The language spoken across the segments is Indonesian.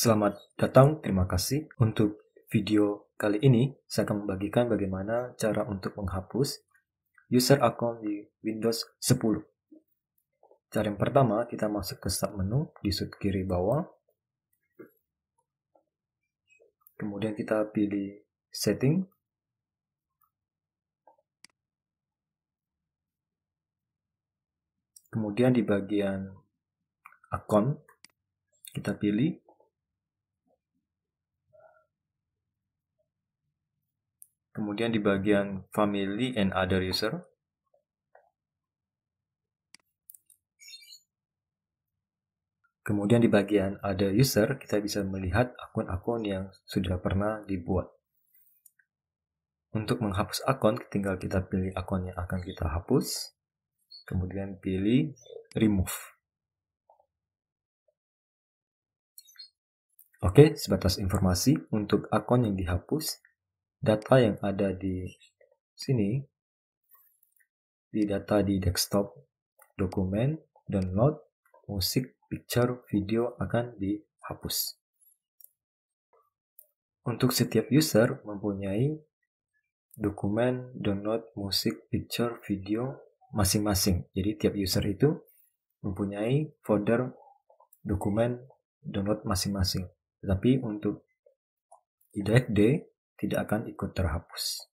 Selamat datang, terima kasih. Untuk video kali ini, saya akan membagikan bagaimana cara untuk menghapus user account di Windows 10. Cara yang pertama, kita masuk ke start menu di sudut kiri bawah. Kemudian kita pilih setting. Kemudian di bagian account, kita pilih Kemudian di bagian family and other user. Kemudian di bagian other user, kita bisa melihat akun-akun yang sudah pernah dibuat. Untuk menghapus akun, tinggal kita pilih akun yang akan kita hapus. Kemudian pilih remove. Oke, sebatas informasi untuk akun yang dihapus, data yang ada di sini di data di desktop dokumen download musik picture video akan dihapus untuk setiap user mempunyai dokumen download musik picture video masing-masing jadi tiap user itu mempunyai folder dokumen download masing-masing tetapi untuk di day tidak akan ikut terhapus.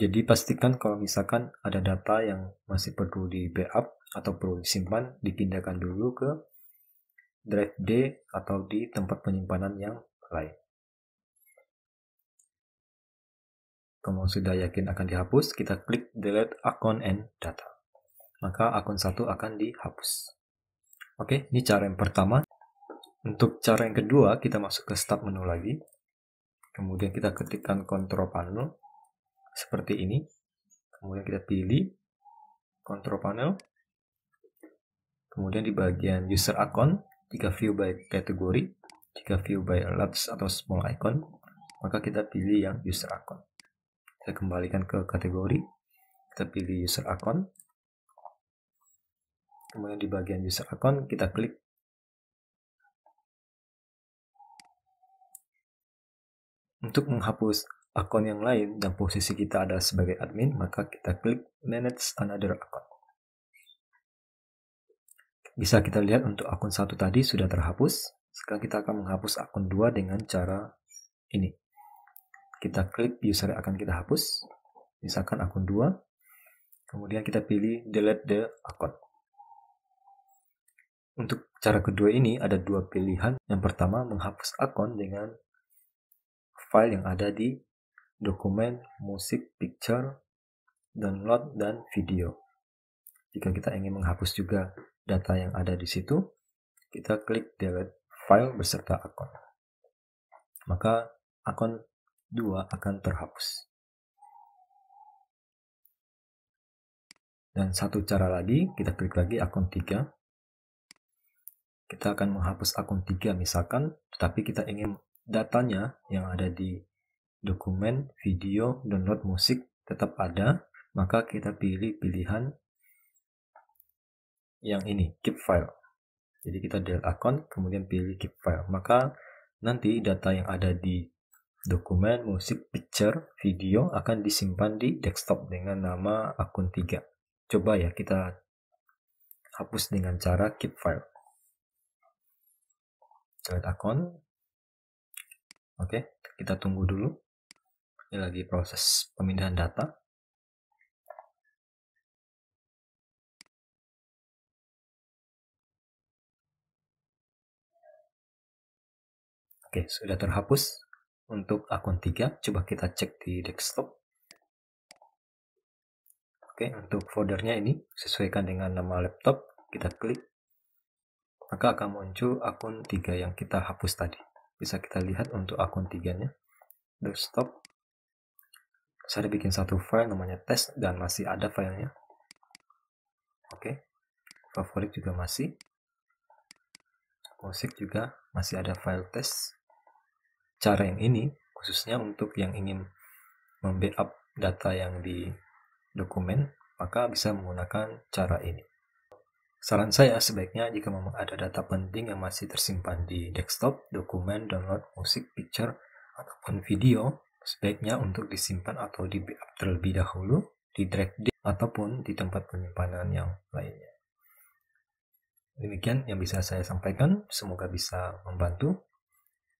Jadi pastikan kalau misalkan ada data yang masih perlu di backup atau perlu disimpan, dipindahkan dulu ke drive D atau di tempat penyimpanan yang lain. Kalau sudah yakin akan dihapus, kita klik delete account and data. Maka akun satu akan dihapus. Oke, ini cara yang pertama. Untuk cara yang kedua, kita masuk ke start menu lagi kemudian kita ketikkan Control panel seperti ini kemudian kita pilih Control panel kemudian di bagian user account jika view by category jika view by large atau small icon maka kita pilih yang user account kita kembalikan ke kategori kita pilih user account kemudian di bagian user account kita klik Untuk menghapus akun yang lain dan posisi kita ada sebagai admin, maka kita klik manage another account. Bisa kita lihat untuk akun satu tadi sudah terhapus. Sekarang kita akan menghapus akun dua dengan cara ini. Kita klik user yang akan kita hapus. Misalkan akun dua. Kemudian kita pilih delete the account. Untuk cara kedua ini ada dua pilihan. Yang pertama menghapus akun dengan file yang ada di dokumen musik, picture, download, dan video. Jika kita ingin menghapus juga data yang ada di situ, kita klik delete file beserta akun. Maka akun 2 akan terhapus. Dan satu cara lagi, kita klik lagi akun 3. Kita akan menghapus akun 3 misalkan, tetapi kita ingin datanya yang ada di dokumen, video, download musik tetap ada, maka kita pilih pilihan yang ini, keep file. Jadi kita delete account, kemudian pilih keep file. Maka nanti data yang ada di dokumen, musik, picture, video akan disimpan di desktop dengan nama akun 3. Coba ya kita hapus dengan cara keep file. Delete account, Oke, kita tunggu dulu. Ini lagi proses pemindahan data. Oke, sudah terhapus untuk akun 3. Coba kita cek di desktop. Oke, untuk foldernya ini sesuaikan dengan nama laptop, kita klik. Maka akan muncul akun 3 yang kita hapus tadi bisa kita lihat untuk akun tiganya desktop saya bikin satu file namanya test dan masih ada filenya oke okay. favorit juga masih musik juga masih ada file test cara yang ini khususnya untuk yang ingin membackup data yang di dokumen maka bisa menggunakan cara ini Saran saya sebaiknya jika memang ada data penting yang masih tersimpan di desktop, dokumen, download, musik, picture, ataupun video, sebaiknya untuk disimpan atau di backup terlebih dahulu di drive disk, ataupun di tempat penyimpanan yang lainnya. Demikian yang bisa saya sampaikan, semoga bisa membantu.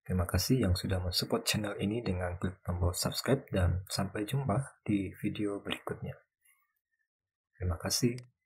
Terima kasih yang sudah mensupport channel ini dengan klik tombol subscribe dan sampai jumpa di video berikutnya. Terima kasih.